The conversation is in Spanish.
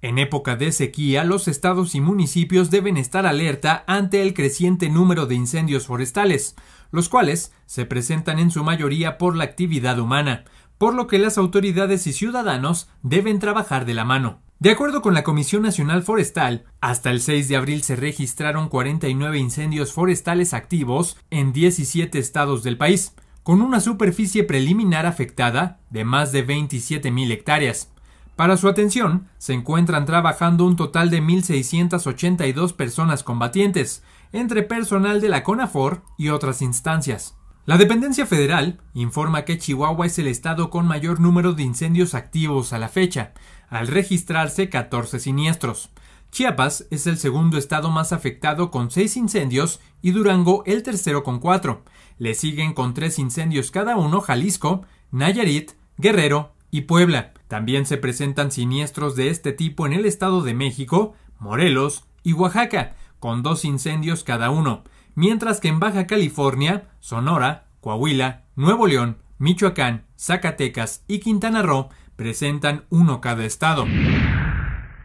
En época de sequía, los estados y municipios deben estar alerta ante el creciente número de incendios forestales, los cuales se presentan en su mayoría por la actividad humana, por lo que las autoridades y ciudadanos deben trabajar de la mano. De acuerdo con la Comisión Nacional Forestal, hasta el 6 de abril se registraron 49 incendios forestales activos en 17 estados del país, con una superficie preliminar afectada de más de 27.000 hectáreas. Para su atención, se encuentran trabajando un total de 1.682 personas combatientes, entre personal de la CONAFOR y otras instancias. La dependencia federal informa que Chihuahua es el estado con mayor número de incendios activos a la fecha, al registrarse 14 siniestros. Chiapas es el segundo estado más afectado con 6 incendios y Durango el tercero con 4. Le siguen con 3 incendios cada uno Jalisco, Nayarit, Guerrero y Puebla. También se presentan siniestros de este tipo en el Estado de México, Morelos y Oaxaca, con dos incendios cada uno, mientras que en Baja California, Sonora, Coahuila, Nuevo León, Michoacán, Zacatecas y Quintana Roo presentan uno cada estado.